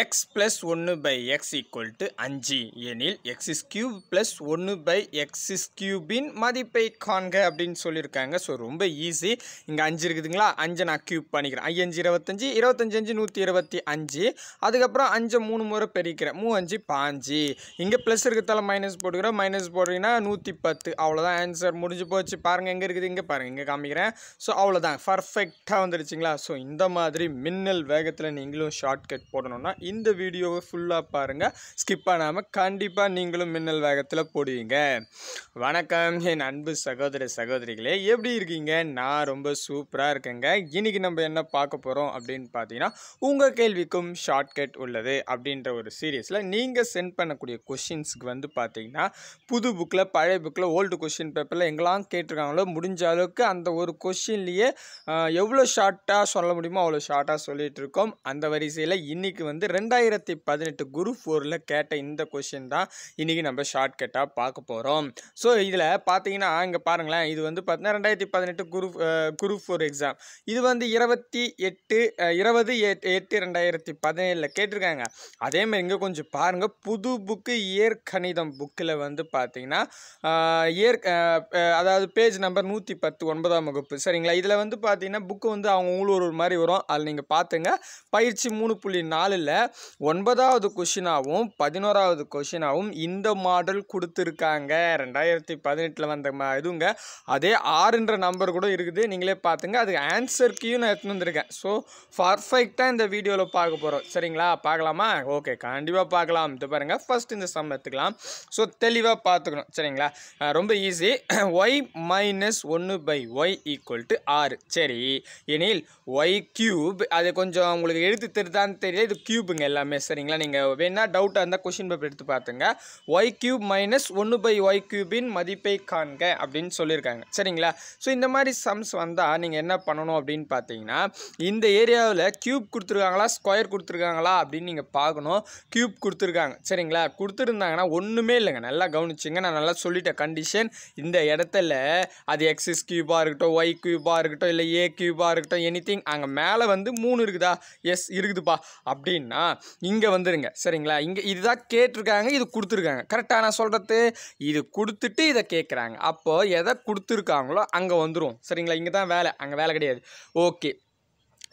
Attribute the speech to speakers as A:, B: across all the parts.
A: X plus ஒன்று by x equal to அஞ்சு எனில் எக்ஸிஸ் கியூப் ப்ளஸ் ஒன்று பை எக்ஸிஸ் கியூபின் மதிப்பை காண்க அப்படின்னு சொல்லியிருக்காங்க ஸோ ரொம்ப ஈஸி இங்கே அஞ்சு இருக்குதுங்களா அஞ்சை நான் கியூப் பண்ணிக்கிறேன் ஐயஞ்சு இருபத்தஞ்சி இருபத்தஞ்சி அஞ்சு நூற்றி இருபத்தி அஞ்சு அதுக்கப்புறம் அஞ்சை மூணு முறை பெருக்கிறேன் மூ அஞ்சு பாஞ்சு இங்கே ப்ளஸ் இருக்கிறதால மைனஸ் போட்டுக்கிறேன் மைனஸ் போடுறீங்கன்னா நூற்றி பத்து அவ்வளோதான் ஆன்சர் முடிஞ்சு போச்சு பாருங்கள் எங்கே இருக்குது இங்கே பாருங்கள் இங்கே காமிக்கிறேன் ஸோ அவ்வளோதான் பர்ஃபெக்டாக வந்துருச்சுங்களா ஸோ இந்த மாதிரி மின்னல் வேகத்தில் நீங்களும் ஷார்ட்கட் போடணும்னா இந்த வீடியோவை ஃபுல்லாக பாருங்கள் ஸ்கிப் பண்ணாமல் கண்டிப்பாக நீங்களும் மின்னல் வேகத்தில் போடுவீங்க வணக்கம் என் அன்பு சகோதர சகோதரிகளே எப்படி இருக்கீங்க நான் ரொம்ப சூப்பராக இருக்கேங்க இன்றைக்கி நம்ம என்ன பார்க்க போகிறோம் அப்படின்னு பார்த்தீங்கன்னா உங்கள் கேள்விக்கும் ஷார்ட்கட் உள்ளது அப்படின்ற ஒரு சீரியஸில் நீங்கள் சென்ட் பண்ணக்கூடிய கொஷின்ஸுக்கு வந்து பார்த்தீங்கன்னா புது புக்கில் பழைய புக்கில் ஓல்டு கொஷின் பேப்பரில் எங்கெல்லாம் கேட்டிருக்காங்களோ முடிஞ்ச அளவுக்கு அந்த ஒரு கொஷின்லேயே எவ்வளோ ஷார்ட்டாக சொல்ல முடியுமோ அவ்வளோ ஷார்ட்டாக சொல்லிகிட்டு இருக்கோம் அந்த வரிசையில் இன்றைக்கி வந்து ரெண்டாயிரத்தி பதினெட்டு குரூப் ஃபோரில் கேட்ட இந்த கொஷின் தான் இன்றைக்கி நம்ம ஷார்ட்கட்டாக பார்க்க போகிறோம் ஸோ இதில் பார்த்தீங்கன்னா இங்கே பாருங்களேன் இது வந்து பார்த்தீங்கன்னா ரெண்டாயிரத்தி பதினெட்டு குரூப் குரூப் ஃபோர் எக்ஸாம் இது வந்து இருபத்தி எட்டு இருபது எட்டு ரெண்டாயிரத்தி பதினேழில் கேட்டிருக்காங்க அதேமாதிரி இங்கே கொஞ்சம் பாருங்கள் புது புக்கு இயற்கணிதம் புக்கில் வந்து பார்த்தீங்கன்னா இயற் அதாவது பேஜ் நம்பர் நூற்றி பத்து ஒன்பதாம் வகுப்பு சரிங்களா இதில் வந்து பார்த்தீங்கன்னா புக்கு வந்து அவங்க உங்களுக்கு ஒரு மாதிரி வரும் அதில் நீங்கள் பார்த்துங்க பயிற்சி மூணு புள்ளி நாலில் ஒன்பதாவது கொஷினாகவும் பதினோராவது கொஷினாகவும் இந்த மாடல் கொடுத்துருக்காங்க ரெண்டாயிரத்தி பதினெட்டில் வந்த மா இதுங்க அதே ஆறுன்ற நம்பர் கூட இருக்குது நீங்களே பார்த்துங்க அது ஆன்சர் கீயும் நான் எடுத்துன்னு வந்திருக்கேன் ஸோ பர்ஃபெக்டாக இந்த வீடியோவில் பார்க்க போகிறோம் சரிங்களா பார்க்கலாமா ஓகே கண்டிப்பாக பார்க்கலாம் இது பாருங்கள் ஃபஸ்ட் இந்த சம் எடுத்துக்கலாம் ஸோ தெளிவாக பார்த்துக்கணும் சரிங்களா ரொம்ப ஈஸி ஒய் மைனஸ் ஒன்று பை ஒய் ஈக்குவல் டு ஆறு சரி எனில் ஒய் கியூப் அது கொஞ்சம் உங்களுக்கு எழுத்து தெரிதான்னு தெரியல இது கியூப் க்யூபுங்க எல்லாமே சரிங்களா நீங்கள் வேணால் டவுட்டாக இருந்தால் கொஷின் பேப்பர் எடுத்து பார்த்துங்க ஒய் க்யூப் மைனஸ் ஒன்று பை ஒய் க்யூபின் மதிப்பை காண்க அப்படின்னு சொல்லியிருக்காங்க சரிங்களா ஸோ இந்த மாதிரி சம்ஸ் வந்தால் நீங்கள் என்ன பண்ணணும் அப்படின்னு பார்த்தீங்கன்னா இந்த ஏரியாவில் க்யூப் கொடுத்துருக்காங்களா ஸ்கொயர் கொடுத்துருக்காங்களா அப்படின்னு நீங்கள் பார்க்கணும் க்யூப் கொடுத்துருக்காங்க சரிங்களா கொடுத்துருந்தாங்கன்னா ஒன்றுமே இல்லைங்க நல்லா கவனிச்சிங்க நான் நல்லா சொல்லிட்டேன் கண்டிஷன் இந்த இடத்துல அது எக்ஸஸ் கியூபாக இருக்கட்டும் ஒய் கியூபாக இருக்கட்டும் இல்லை ஏ க்யூபாக இருக்கட்டும் எனி திங் அங்கே மேலே வந்து மூணு இருக்குதா எஸ் இருக்குதுப்பா அப்படின்னா ஆ இங்கே வந்துடுங்க சரிங்களா இங்கே இதுதான் கேட்டிருக்காங்க இது கொடுத்துருக்காங்க கரெக்டாக நான் சொல்கிறது இது கொடுத்துட்டு இதை கேட்குறாங்க அப்போது எதை கொடுத்துருக்காங்களோ அங்கே வந்துடும் சரிங்களா இங்கே தான் வேலை அங்கே வேலை கிடையாது ஓகே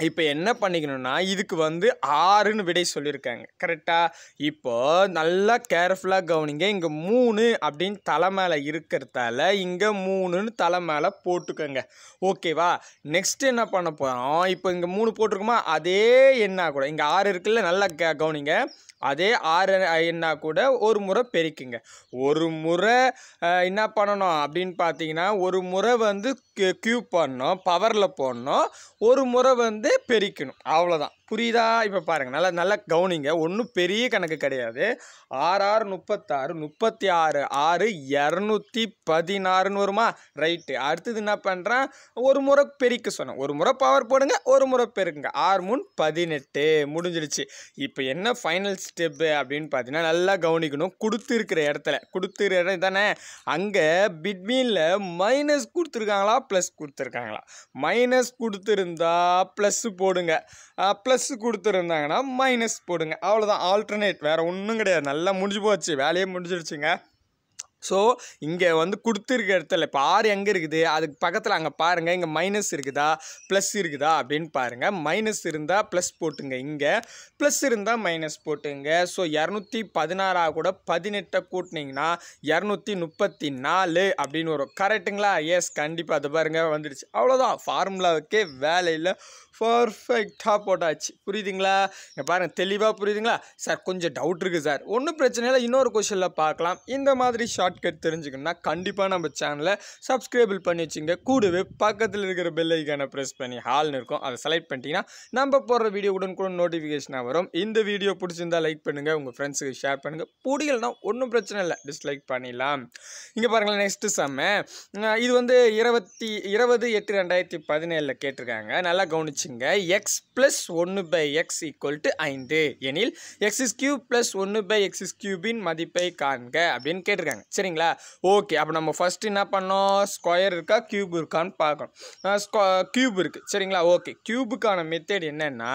A: இப்போ என்ன பண்ணிக்கணும்னா இதுக்கு வந்து ஆறுன்னு விடை சொல்லியிருக்காங்க கரெக்டாக இப்போது நல்லா கேர்ஃபுல்லாக கவனிங்க இங்கே மூணு அப்படின்னு தலை மேலே இருக்கிறதால இங்கே மூணுன்னு தலை மேலே போட்டுக்கோங்க ஓகேவா நெக்ஸ்ட் என்ன பண்ண போகிறோம் இப்போ இங்கே மூணு போட்டிருக்குமா அதே என்ன கூட இங்கே ஆறு இருக்குல்ல நல்லா க கவனிங்க அதே ஆறு என்ன கூட ஒரு முறை பெருக்குங்க ஒரு முறை என்ன பண்ணணும் அப்படின்னு பார்த்தீங்கன்னா ஒரு முறை வந்து க்யூ பண்ணணும் பவரில் போடணும் ஒரு முறை வந்து வந்து பெருக்கணும் அவ்வளோதான் புரியுதா இப்போ பாருங்கள் நல்லா நல்லா கவனிங்க ஒன்றும் பெரிய கணக்கு கிடையாது ஆறு ஆறு முப்பத்தாறு முப்பத்தி ஆறு ஆறு இரநூத்தி பதினாறுன்னு வருமா ரைட்டு அடுத்தது என்ன பண்ணுறேன் ஒரு முறை பெருக்க சொன்னேன் ஒரு முறை பவர் போடுங்க ஒரு முறை பெருக்குங்க ஆறு மூணு பதினெட்டு முடிஞ்சிடுச்சு இப்போ என்ன ஃபைனல் ஸ்டெப்பு அப்படின்னு பார்த்தீங்கன்னா நல்லா கவனிக்கணும் கொடுத்துருக்கிற இடத்துல கொடுத்துருக்கிற இடம் தானே அங்கே பிட்வீனில் மைனஸ் கொடுத்துருக்காங்களா ப்ளஸ் கொடுத்துருக்காங்களா மைனஸ் கொடுத்துருந்தா ப்ளஸ் ப்ளஸ் போடுங்க ப்ளஸ் கொடுத்துருந்தாங்கன்னா மைனஸ் போடுங்க அவ்வளோதான் ஆல்டர்னேட் வேறு ஒன்றும் கிடையாது நல்லா முடிஞ்சு போச்சு வேலையே முடிஞ்சிருச்சுங்க ஸோ இங்கே வந்து கொடுத்துருக்க இடத்துல இப்போ ஆறு எங்கே இருக்குது அதுக்கு பக்கத்தில் அங்கே பாருங்கள் இங்கே மைனஸ் இருக்குதா ப்ளஸ் இருக்குதா அப்படின்னு பாருங்கள் மைனஸ் இருந்தால் ப்ளஸ் போட்டுங்க இங்கே ப்ளஸ் இருந்தால் மைனஸ் போட்டுங்க ஸோ இரநூத்தி பதினாறாக கூட பதினெட்டை கூட்டினீங்கன்னா இரநூத்தி முப்பத்தி நாலு அப்படின்னு வரும் கரெக்டுங்களா எஸ் கண்டிப்பாக அதை பாருங்கள் வந்துடுச்சு அவ்வளோதான் ஃபார்முலாவுக்கே வேலையில் பர்ஃபெக்டாக போட்டாச்சு புரியுதுங்களா இங்கே பாருங்கள் தெளிவாக புரியுதுங்களா சார் கொஞ்சம் டவுட் இருக்குது சார் ஒன்றும் பிரச்சனை இல்லை இன்னொரு கொஷனில் பார்க்கலாம் இந்த மாதிரி ஷார்ட் ஷார்ட்கட் தெரிஞ்சுக்கணும்னா கண்டிப்பாக நம்ம சேனலை சப்ஸ்கிரைபிள் பண்ணி வச்சுங்க கூடவே பக்கத்தில் இருக்கிற பெல் ஐக்கானை ப்ரெஸ் பண்ணி ஹால்னு இருக்கும் அதை செலக்ட் பண்ணிட்டீங்கன்னா நம்ம போடுற வீடியோ உடன் கூட நோட்டிஃபிகேஷனாக வரும் இந்த வீடியோ பிடிச்சிருந்தால் லைக் பண்ணுங்கள் உங்கள் ஃப்ரெண்ட்ஸுக்கு ஷேர் பண்ணுங்கள் பிடிக்கலாம் ஒன்றும் பிரச்சனை இல்லை டிஸ்லைக் பண்ணிடலாம் இங்கே பாருங்களேன் நெக்ஸ்ட்டு சம்ம இது வந்து இருபத்தி இருபது எட்டு ரெண்டாயிரத்தி பதினேழில் கேட்டிருக்காங்க நல்லா கவனிச்சுங்க எக்ஸ் ப்ளஸ் ஒன்று பை எக்ஸ் ஈக்குவல் டு ஐந்து எனில் இஸ் கியூப் ப்ளஸ் ஒன்று பை இஸ் கியூபின் மதிப்பை காண்க அப்படின்னு கேட்டிருக்காங்க சரிங்களா ஓகே அப்போ நம்ம ஃபஸ்ட் என்ன பண்ணோம் ஸ்கொயர் இருக்கா க்யூப் இருக்கான்னு பார்க்கணும் ஸ்கொ க்யூப் இருக்குது சரிங்களா ஓகே க்யூபுக்கான மெத்தட் என்னென்னா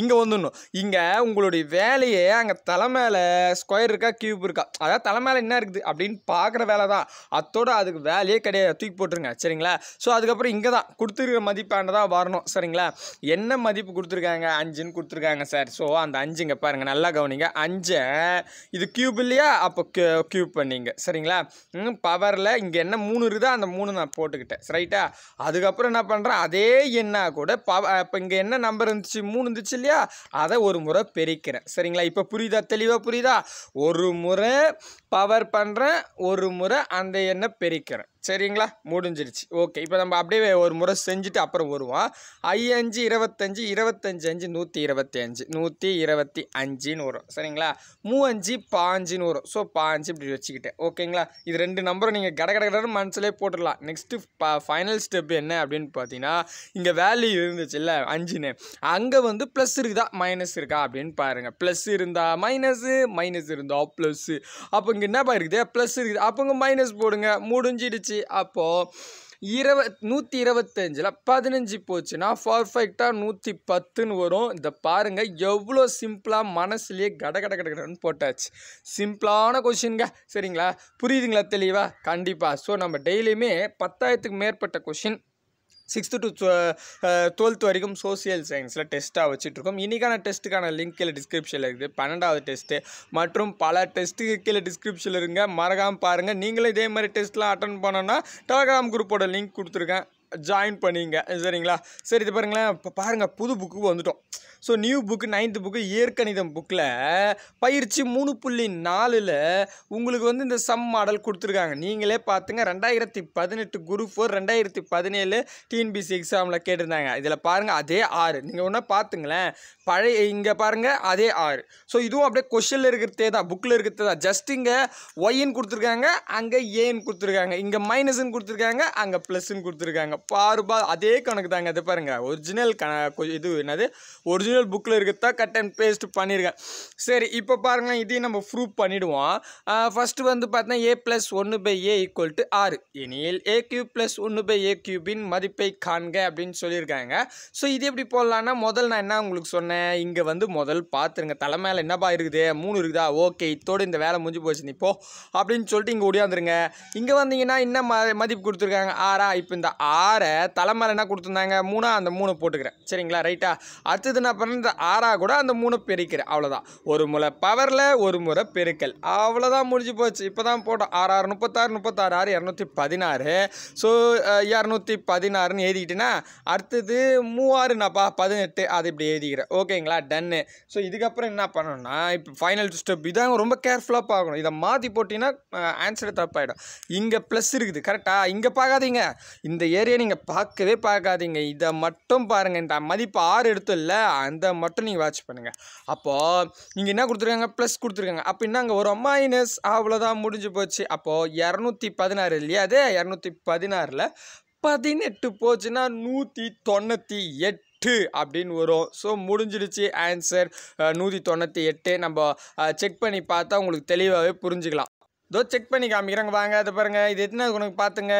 A: இங்கே வந்துடணும் இங்கே உங்களுடைய வேலையே அங்கே தலைமையில ஸ்கொயர் இருக்கா க்யூப் இருக்கா அதாவது தலைமையில என்ன இருக்குது அப்படின்னு பார்க்குற வேலை தான் அத்தோட அதுக்கு வேலையே கிடையாது தூக்கி போட்டுருங்க சரிங்களா ஸோ அதுக்கப்புறம் இங்கே தான் கொடுத்துருக்க மதிப்பான தான் வரணும் சரிங்களா என்ன மதிப்பு கொடுத்துருக்காங்க அஞ்சுன்னு கொடுத்துருக்காங்க சார் ஸோ அந்த அஞ்சுங்க பாருங்கள் நல்லா கவனிங்க அஞ்சை இது க்யூப் இல்லையா அப்போ க்யூப் பண்ணிங்க சரிங்களா சரிங்களா பவரில் இங்கே என்ன மூணு இருக்குதோ அந்த மூணு நான் போட்டுக்கிட்டேன் ரைட்டா அதுக்கப்புறம் என்ன பண்ணுறேன் அதே எண்ணாக கூட பவ இப்போ இங்கே என்ன நம்பர் இருந்துச்சு மூணு இருந்துச்சு இல்லையா அதை ஒரு முறை பெருக்கிறேன் சரிங்களா இப்போ புரியுதா தெளிவாக புரியுதா ஒரு முறை பவர் பண்ணுறேன் ஒரு முறை அந்த எண்ணை பெருக்கிறேன் சரிங்களா முடிஞ்சிருச்சு ஓகே இப்போ நம்ம அப்படியே ஒரு முறை செஞ்சுட்டு அப்புறம் வருவோம் ஐயஞ்சு இருபத்தஞ்சி இருபத்தஞ்சி அஞ்சு நூற்றி இருபத்தி அஞ்சு நூற்றி இருபத்தி அஞ்சுன்னு வரும் சரிங்களா அஞ்சு பாஞ்சுன்னு வரும் ஸோ பாஞ்சு இப்படி வச்சுக்கிட்டேன் ஓகேங்களா இது ரெண்டு நம்பரும் நீங்கள் கட கடகடன்னு மனசிலே போட்டுடலாம் நெக்ஸ்ட்டு ஃபைனல் ஸ்டெப் என்ன அப்படின்னு பார்த்தீங்கன்னா இங்கே வேல்யூ இருந்துச்சு இல்லை அஞ்சுன்னு அங்கே வந்து ப்ளஸ் இருக்குதா மைனஸ் இருக்கா அப்படின்னு பாருங்கள் ப்ளஸ் இருந்தால் மைனஸு மைனஸ் இருந்தால் ப்ளஸ்ஸு அப்போ இங்கே என்னப்பா இருக்குது ப்ளஸ் இருக்குது அப்போ இங்கே மைனஸ் போடுங்க முடிஞ்சிடுச்சு போச்சு அப்போது இருவ நூற்றி இருபத்தஞ்சில் பதினஞ்சு போச்சுன்னா பர்ஃபெக்டாக நூற்றி பத்துன்னு வரும் இந்த பாருங்கள் எவ்வளோ சிம்பிளாக மனசுலேயே கட கட கடகடன்னு போட்டாச்சு சிம்பிளான கொஷின்ங்க சரிங்களா புரியுதுங்களா தெளிவாக கண்டிப்பாக ஸோ நம்ம டெய்லியுமே பத்தாயிரத்துக்கு மேற்பட்ட கொஷின் சிக்ஸ்த்து டு டுவெல்த் வரைக்கும் சோசியல் சயின்ஸில் டெஸ்ட்டாக வச்சுட்ருக்கோம் இன்றைக்கான டெஸ்ட்டுக்கான லிங்க் கீழே டிஸ்கிரிப்ஷனில் இருக்குது பன்னெண்டாவது டெஸ்ட்டு மற்றும் பல டெஸ்ட்டுக்கு கீழே டிஸ்கிரிப்ஷனில் இருங்க மறக்காமல் பாருங்கள் நீங்களும் இதே மாதிரி டெஸ்ட்லாம் அட்டன் பண்ணோன்னா டெலகிராம் குரூப்போட லிங்க் கொடுத்துருக்கேன் ஜாயின் பண்ணிங்க சரிங்களா சரி இது பாருங்களேன் இப்போ பாருங்கள் புது புக்கு வந்துட்டோம் so new book ninth book இயற்கணிதம் புக்கில் பயிற்சி மூணு புள்ளி நாலில் உங்களுக்கு வந்து இந்த சம் மாடல் கொடுத்துருக்காங்க நீங்களே பார்த்துங்க ரெண்டாயிரத்தி பதினெட்டு குரூப் ஃபோர் ரெண்டாயிரத்தி பதினேழு டிஎன்பிசி எக்ஸாமில் கேட்டிருந்தாங்க இதில் பாருங்கள் அதே ஆறு நீங்கள் ஒன்றா பார்த்துங்களேன் பழைய இங்கே பாருங்கள் அதே ஆறு ஸோ இதுவும் அப்படியே கொஷனில் இருக்கிறதே தான் புக்கில் இருக்கிறதே தான் ஜஸ்ட் இங்கே ஒய்ன்னு கொடுத்துருக்காங்க அங்கே ஏன்னு கொடுத்துருக்காங்க இங்கே மைனஸ்ன்னு கொடுத்துருக்காங்க அங்கே ப்ளஸ்ன்னு கொடுத்துருக்காங்க பாருபா அதே கணக்கு தாங்க அது பாருங்கள் ஒரிஜினல் கண இது என்னது ஒரிஜினல் ஒரிஜினல் புக்கில் இருக்கிறதா கட் அண்ட் பேஸ்ட் பண்ணியிருக்கேன் சரி இப்போ பாருங்கள் இதையும் நம்ம ப்ரூவ் பண்ணிவிடுவோம் ஃபஸ்ட்டு வந்து பார்த்தீங்கன்னா ஏ ப்ளஸ் ஒன்று பை ஏ ஈக்குவல் டு ஆறு எனில் ஏ கியூப் ப்ளஸ் ஒன்று பை ஏ கியூபின் மதிப்பை காண்க அப்படின்னு சொல்லியிருக்காங்க ஸோ இது எப்படி போடலான்னா முதல் நான் என்ன உங்களுக்கு சொன்னேன் இங்கே வந்து முதல் பார்த்துருங்க தலை மேலே என்னப்பா இருக்குது மூணு இருக்குதா ஓகே இத்தோடு இந்த வேலை முடிஞ்சு போச்சு நீ போ அப்படின்னு சொல்லிட்டு இங்கே ஒடியாந்துருங்க இங்கே வந்தீங்கன்னா என்ன மதிப்பு கொடுத்துருக்காங்க ஆறா இப்போ இந்த ஆறை தலை மேலே என்ன கொடுத்துருந்தாங்க மூணாக அந்த மூணு போட்டுக்கிறேன் சரிங்களா ரைட்டா அடுத்தது நான் அப்புறம் இந்த ஆறா கூட அந்த மூணு பெருக்கிற அவ்வளோதான் ஒரு முறை பவரில் ஒரு முறை பெருக்கல் அவ்வளோதான் முடிஞ்சு போச்சு இப்போ தான் போட்டோம் ஆறு ஆறு முப்பத்தாறு முப்பத்தாறு ஆறு இரநூத்தி பதினாறு ஸோ இரநூத்தி பதினாறுன்னு எழுதிக்கிட்டேன்னா அடுத்தது மூவாறு நாப்பா பதினெட்டு அது இப்படி எழுதிக்கிறேன் ஓகேங்களா டன்னு ஸோ இதுக்கப்புறம் என்ன பண்ணணும்னா இப்போ ஃபைனல் ஸ்டெப் இதாங்க ரொம்ப கேர்ஃபுல்லாக பார்க்கணும் இதை மாற்றி போட்டிங்கன்னா ஆன்சர் தப்பாயிடும் இங்கே ப்ளஸ் இருக்குது கரெக்டாக இங்கே பார்க்காதீங்க இந்த ஏரியா நீங்கள் பார்க்கவே பார்க்காதீங்க இதை மட்டும் பாருங்கள் இந்த மதிப்பு ஆறு எடுத்தும் இல்லை அந்த மட்டும் நீங்கள் வாட்ச் பண்ணுங்கள் அப்போது நீங்கள் என்ன கொடுத்துருக்காங்க ப்ளஸ் கொடுத்துருக்காங்க என்ன அங்கே ஒரு மைனஸ் அவ்வளோதான் முடிஞ்சு போச்சு அப்போது இரநூத்தி பதினாறு இல்லையா அதே இரநூத்தி பதினாறில் பதினெட்டு போச்சுன்னா நூற்றி தொண்ணூற்றி எட்டு அப்படின்னு வரும் ஸோ முடிஞ்சிடுச்சு ஆன்சர் நூற்றி தொண்ணூற்றி எட்டு நம்ம செக் பண்ணி பார்த்தா உங்களுக்கு தெளிவாகவே புரிஞ்சுக்கலாம் இதோ செக் பண்ணி காமிக்கிறேங்க வாங்க அதை பாருங்கள் இது எத்தனாவது கணக்கு பார்த்துங்க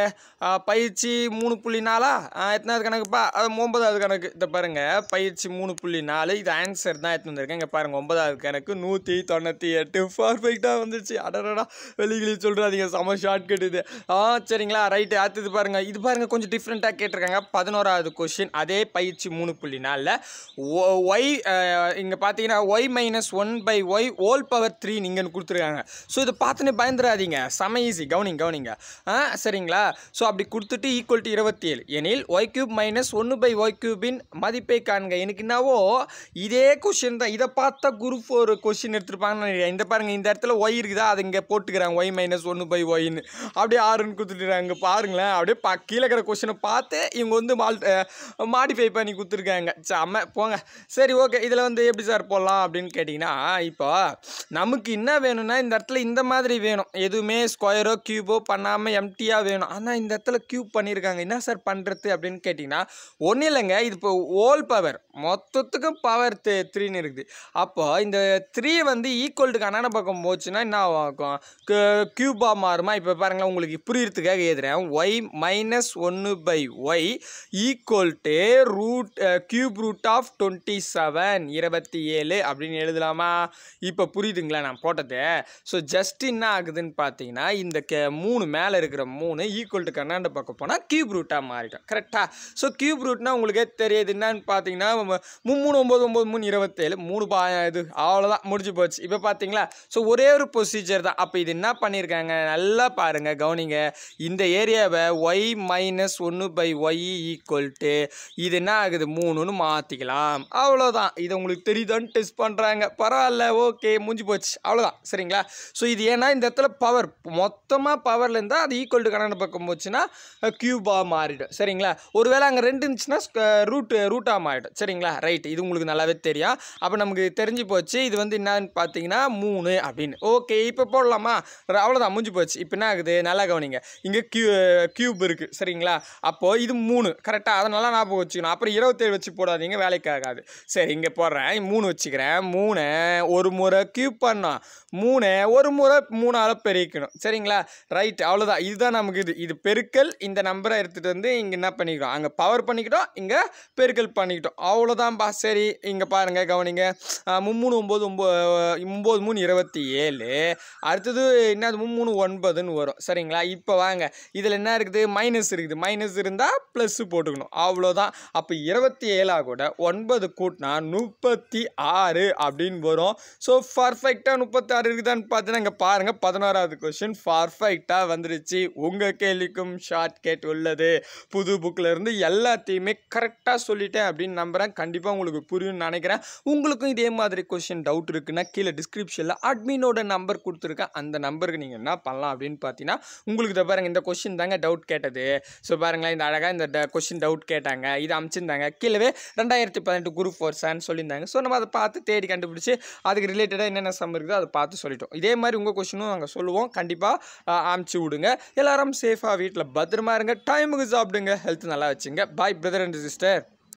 A: பயிற்சி மூணு புள்ளி நாலா எத்தனாவது கணக்குப்பா அது ஒன்பதாவது கணக்கு இதை பாருங்கள் பயிற்சி மூணு புள்ளி நாலு இது ஆன்சர் தான் எடுத்து வந்திருக்கேன் இங்கே பாருங்க ஒன்பதாவது கணக்கு நூற்றி தொண்ணூற்றி எட்டு பர்ஃபெக்டாக வந்துருச்சு அடடடா வெளிகளே சொல்கிறாதீங்க செம ஷார்ட்கட் இது ஆ சரிங்களா ரைட்டு அடுத்தது பாருங்கள் இது பாருங்கள் கொஞ்சம் டிஃப்ரெண்ட்டாக கேட்டிருக்காங்க பதினோராவது கொஷின் அதே பயிற்சி மூணு புள்ளி நாலில் ஒய் இங்கே பார்த்தீங்கன்னா y minus one by y whole power three நீங்கள் கொடுத்துருக்காங்க ஸோ இதை பார்த்துன்னு பயந்து மறந்துடாதீங்க செம ஈஸி கவனிங்க கவனிங்க ஆ சரிங்களா ஸோ அப்படி கொடுத்துட்டு ஈக்குவல் டு இருபத்தி ஏழு எனில் ஒய் கியூப் மைனஸ் ஒன்று பை ஒய் கியூபின் மதிப்பை காண்க எனக்கு என்னவோ இதே கொஷின் தான் இதை பார்த்தா குரூப் ஒரு கொஷின் எடுத்துருப்பாங்கன்னு இந்த பாருங்கள் இந்த இடத்துல ஒய் இருக்குதா அது இங்கே போட்டுக்கிறாங்க ஒய் மைனஸ் ஒன்று பை ஒய்ன்னு அப்படியே ஆறுன்னு கொடுத்துட்டுறாங்க பாருங்களேன் அப்படியே பா கீழே இருக்கிற கொஷினை பார்த்து இவங்க வந்து மால் மாடிஃபை பண்ணி கொடுத்துருக்காங்க செம்ம போங்க சரி ஓகே இதில் வந்து எப்படி சார் போடலாம் அப்படின்னு கேட்டிங்கன்னா இப்போ நமக்கு என்ன வேணும்னா இந்த இடத்துல இந்த மாதிரி வேணும் எதுவுமே ஸ்கொயரோ க்யூபோ பண்ணாமல் எம்டியாக வேணும் ஆனால் இந்த இடத்துல க்யூப் பண்ணியிருக்காங்க என்ன சார் பண்ணுறது அப்படின்னு கேட்டிங்கன்னா ஒன்றும் இல்லைங்க இது இப்போ ஓல் பவர் மொத்தத்துக்கும் பவர் த்ரீன்னு இருக்குது அப்போது இந்த த்ரீ வந்து ஈக்குவல்டுக்கு கண்ணான பக்கம் போச்சுன்னா என்ன ஆகும் க்யூபாக மாறுமா இப்போ பாருங்கள் உங்களுக்கு புரியறதுக்காக எழுதுகிறேன் ஒய் மைனஸ் ஒன்று by y equal to root cube root of twenty seven இருபத்தி ஏழு அப்படின்னு எழுதலாமா இப்போ புரியுதுங்களா நான் போட்டது ஸோ ஜஸ்ட் என்ன ஆகுது ஆகுதுன்னு பார்த்தீங்கன்னா இந்த கே மூணு மேலே இருக்கிற மூணு ஈக்குவல் டு கண்ணாண்ட பக்கம் போனால் கியூப் ரூட்டாக மாறிடும் கரெக்டாக ஸோ கியூப் ரூட்னா உங்களுக்கே தெரியுது என்னன்னு பார்த்தீங்கன்னா மூணு ஒம்பது ஒம்பது மூணு இருபத்தேழு மூணு பா இது அவ்வளோதான் முடிஞ்சு போச்சு இப்போ பார்த்தீங்களா ஸோ ஒரே ஒரு ப்ரொசீஜர் தான் அப்போ இது என்ன பண்ணியிருக்காங்க நல்லா பாருங்கள் கவனிங்க இந்த ஏரியாவை ஒய் மைனஸ் ஒன்று பை ஒய் ஈக்குவல் டு இது என்ன ஆகுது மூணுன்னு மாற்றிக்கலாம் அவ்வளோதான் இது உங்களுக்கு தெரியுதான்னு டெஸ்ட் பண்ணுறாங்க பரவாயில்ல ஓகே முடிஞ்சு போச்சு அவ்வளோதான் சரிங்களா ஸோ இது ஏன்னா இந்த இடத்துல அதனால் பவர் மொத்தமாக பவரில் இருந்தால் அது ஈக்குவல் டு கணக்கு பக்கம் போச்சுன்னா க்யூபாக மாறிடும் சரிங்களா ஒருவேளை அங்கே ரெண்டு இருந்துச்சுன்னா ரூட்டு ரூட்டாக மாறிடும் சரிங்களா ரைட் இது உங்களுக்கு நல்லாவே தெரியும் அப்போ நமக்கு தெரிஞ்சு போச்சு இது வந்து என்னன்னு பார்த்தீங்கன்னா மூணு அப்படின்னு ஓகே இப்போ போடலாமா அவ்வளோதான் முடிஞ்சு போச்சு இப்போ என்ன ஆகுது நல்லா கவனிங்க இங்கே க்யூ க்யூப் இருக்குது சரிங்களா அப்போது இது மூணு கரெக்டாக அதை நல்லா ஞாபகம் வச்சுக்கணும் அப்புறம் இருபத்தேழு வச்சு போடாதீங்க வேலைக்கு ஆகாது சரி இங்கே போடுறேன் மூணு வச்சுக்கிறேன் மூணு ஒரு முறை க்யூப் பண்ணோம் மூணு ஒரு முறை மூணால் பெருக்கணும் சரிங்களா ரைட் அவ்வளோதான் இதுதான் நமக்கு இது இது பெருக்கல் இந்த நம்பரை எடுத்துகிட்டு வந்து இங்கே என்ன பண்ணிக்கிறோம் அங்கே பவர் பண்ணிக்கிட்டோம் இங்கே பெருக்கல் பண்ணிக்கிட்டோம் அவ்வளோதான்ப்பா சரி இங்கே பாருங்கள் கவனிங்க மும்மூணு ஒம்பது ஒம்பது மூணு இருபத்தி ஏழு அடுத்தது என்னது மும்மூணு ஒன்பதுன்னு வரும் சரிங்களா இப்போ வாங்க இதில் என்ன இருக்குது மைனஸ் இருக்குது மைனஸ் இருந்தால் ப்ளஸ்ஸு போட்டுக்கணும் அவ்வளோதான் அப்போ இருபத்தி ஏழாக கூட ஒன்பது கூட்டினா முப்பத்தி ஆறு அப்படின்னு வரும் ஸோ பர்ஃபெக்டாக முப்பத்தாறு இருக்குதான்னு பார்த்தீங்கன்னா இங்கே பாருங்கள் பதினோராவது கொஷின் பர்ஃபெக்டாக வந்துருச்சு உங்கள் கேள்விக்கும் ஷார்ட் உள்ளது புது புக்கில் இருந்து எல்லாத்தையுமே கரெக்டாக சொல்லிட்டேன் அப்படின்னு நம்புகிறேன் கண்டிப்பாக உங்களுக்கு புரியும்னு நினைக்கிறேன் உங்களுக்கும் இதே மாதிரி கொஷின் டவுட் இருக்குன்னா கீழே டிஸ்கிரிப்ஷனில் அட்மினோட நம்பர் கொடுத்துருக்கேன் அந்த நம்பருக்கு நீங்கள் என்ன பண்ணலாம் அப்படின்னு பார்த்தீங்கன்னா உங்களுக்கு இதை பாருங்கள் இந்த கொஷின் தாங்க டவுட் கேட்டது ஸோ பாருங்களேன் இந்த அழகாக இந்த கொஷின் டவுட் கேட்டாங்க இது அமைச்சிருந்தாங்க கீழே ரெண்டாயிரத்தி பதினெட்டு குரூப் ஃபோர் சான்னு சொல்லியிருந்தாங்க ஸோ நம்ம அதை பார்த்து தேடி கண்டுபிடிச்சி அதுக்கு ரிலேட்டடாக என்னென்ன சம் இருக்குதோ அதை பார்த்து பார்த்து சொல்லிட்டோம் இதே மாதிரி உங்கள் கொஸ்டினும் நாங்கள் சொல்லுவோம் கண்டிப்பாக அமுச்சு விடுங்க எல்லாரும் சேஃபாக வீட்டில் பத்திரமா இருங்க டைமுக்கு சாப்பிடுங்க ஹெல்த் நல்லா வச்சுங்க பாய் பிரதர் அண்ட் சிஸ்டர்